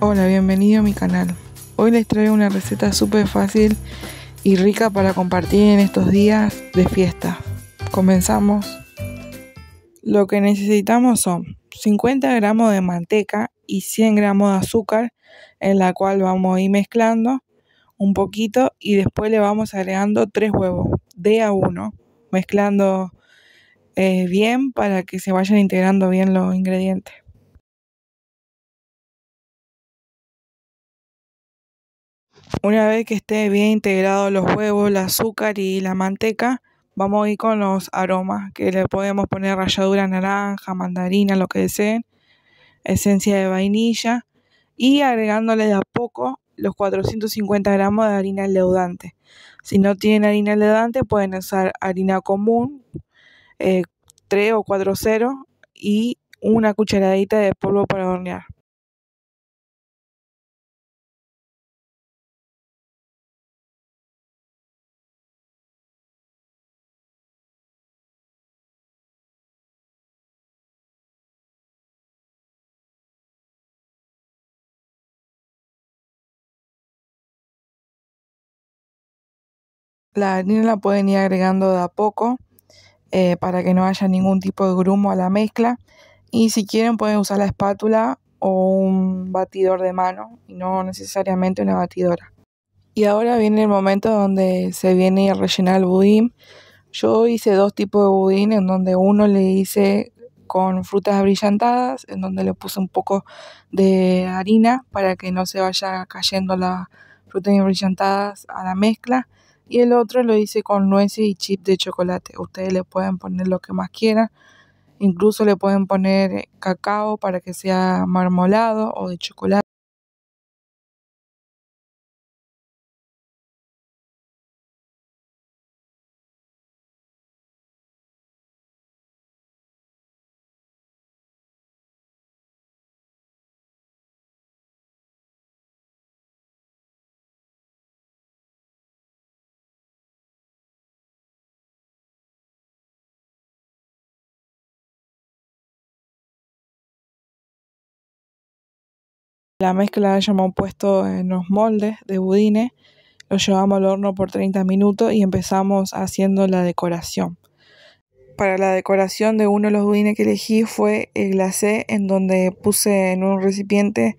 Hola, bienvenido a mi canal. Hoy les traigo una receta súper fácil y rica para compartir en estos días de fiesta. Comenzamos. Lo que necesitamos son 50 gramos de manteca y 100 gramos de azúcar, en la cual vamos a ir mezclando un poquito y después le vamos agregando 3 huevos de a uno, mezclando eh, bien para que se vayan integrando bien los ingredientes. Una vez que esté bien integrado los huevos, el azúcar y la manteca, vamos a ir con los aromas, que le podemos poner ralladura naranja, mandarina, lo que deseen, esencia de vainilla y agregándole de a poco los 450 gramos de harina leudante. Si no tienen harina leudante, pueden usar harina común, 3 eh, o 4 ceros y una cucharadita de polvo para hornear. La harina la pueden ir agregando de a poco eh, para que no haya ningún tipo de grumo a la mezcla. Y si quieren pueden usar la espátula o un batidor de mano y no necesariamente una batidora. Y ahora viene el momento donde se viene a rellenar el budín. Yo hice dos tipos de budín en donde uno le hice con frutas abrillantadas, en donde le puse un poco de harina para que no se vaya cayendo las frutas abrillantadas a la mezcla y el otro lo hice con nueces y chips de chocolate. Ustedes le pueden poner lo que más quieran, incluso le pueden poner cacao para que sea marmolado o de chocolate. La mezcla la puesto en los moldes de budines, lo llevamos al horno por 30 minutos y empezamos haciendo la decoración. Para la decoración de uno de los budines que elegí fue el glacé, en donde puse en un recipiente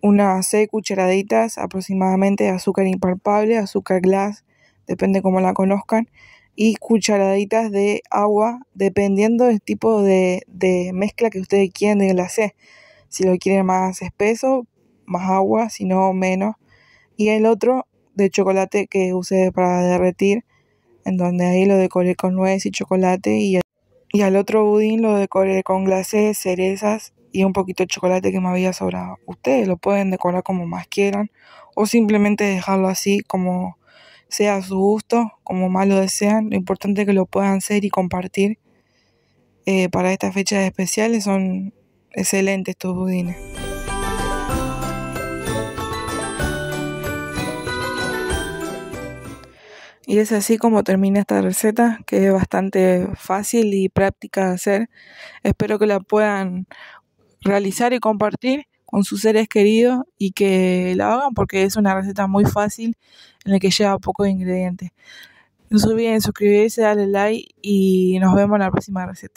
unas 6 cucharaditas aproximadamente de azúcar impalpable, azúcar glass, depende cómo la conozcan, y cucharaditas de agua, dependiendo del tipo de, de mezcla que ustedes quieran de glacé si lo quieren más espeso, más agua, si no, menos. Y el otro de chocolate que usé para derretir, en donde ahí lo decoré con nueces y chocolate. Y, y al otro budín lo decoré con glacés, cerezas y un poquito de chocolate que me había sobrado. Ustedes lo pueden decorar como más quieran o simplemente dejarlo así como sea a su gusto, como más lo desean. Lo importante es que lo puedan hacer y compartir. Eh, para estas fechas especiales son Excelente estos budines. Y es así como termina esta receta, que es bastante fácil y práctica de hacer. Espero que la puedan realizar y compartir con sus seres queridos y que la hagan porque es una receta muy fácil en la que lleva pocos ingredientes. No se olviden suscribirse, darle like y nos vemos en la próxima receta.